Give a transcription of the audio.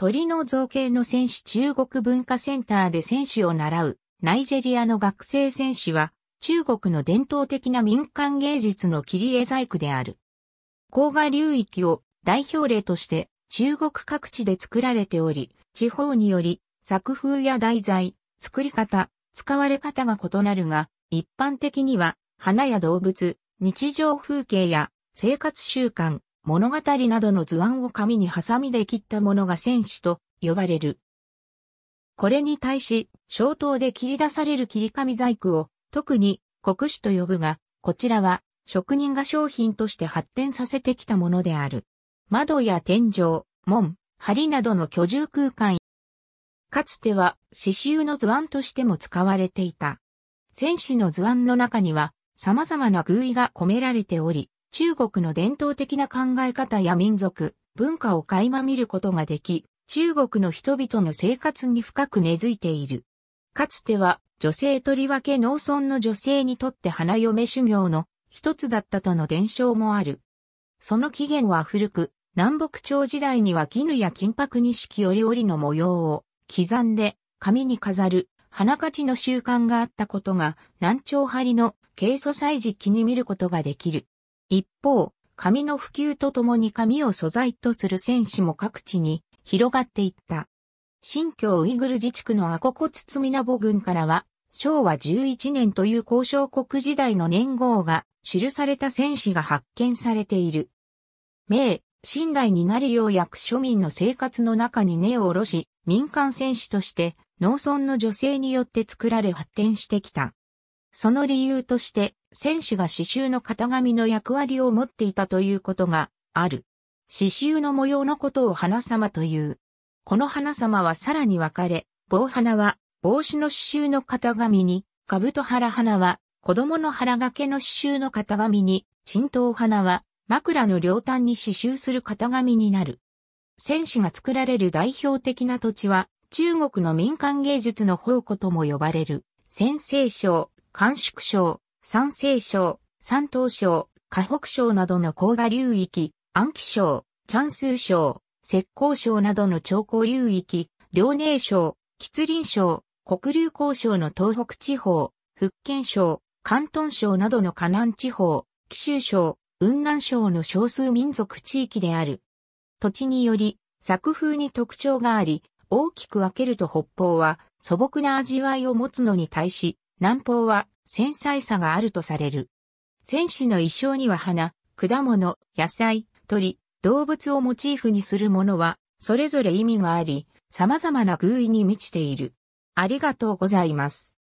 鳥の造形の戦士中国文化センターで戦士を習うナイジェリアの学生戦士は中国の伝統的な民間芸術の切り絵細工である。黄河流域を代表例として中国各地で作られており、地方により作風や題材、作り方、使われ方が異なるが、一般的には花や動物、日常風景や生活習慣、物語などの図案を紙にハサミで切ったものが戦士と呼ばれる。これに対し、小刀で切り出される切り紙細工を、特に国士と呼ぶが、こちらは職人が商品として発展させてきたものである。窓や天井、門、梁などの居住空間。かつては刺繍の図案としても使われていた。戦士の図案の中には様々な偶意が込められており、中国の伝統的な考え方や民族、文化を垣間見ることができ、中国の人々の生活に深く根付いている。かつては女性とりわけ農村の女性にとって花嫁修行の一つだったとの伝承もある。その起源は古く、南北朝時代には絹や金箔錦折々の模様を刻んで紙に飾る花勝ちの習慣があったことが南朝張りの軽素祭時期に見ることができる。一方、紙の普及とともに紙を素材とする戦士も各地に広がっていった。新疆ウイグル自治区のアココツツミナボ軍からは、昭和11年という交渉国時代の年号が記された戦士が発見されている。明、新代になるよう役庶民の生活の中に根を下ろし、民間戦士として農村の女性によって作られ発展してきた。その理由として、選手が刺繍の型紙の役割を持っていたということがある。刺繍の模様のことを花様という。この花様はさらに分かれ、棒花は帽子の刺繍の型紙に、兜原花は子供の腹掛けの刺繍の型紙に、沈頭花は枕の両端に刺繍する型紙になる。戦士が作られる代表的な土地は、中国の民間芸術の宝庫とも呼ばれる、先生省甘粛省、山西省、山東省、河北省などの高河流域、安徽省、ンス、省、浙江省などの長江流域、遼寧省、吉林省、黒竜江省の東北地方、福建省、広東省などの河南地方、貴州省、雲南省の少数民族地域である。土地により、作風に特徴があり、大きく分けると北方は素朴な味わいを持つのに対し、南方は繊細さがあるとされる。戦士の衣装には花、果物、野菜、鳥、動物をモチーフにするものは、それぞれ意味があり、様々な偶意に満ちている。ありがとうございます。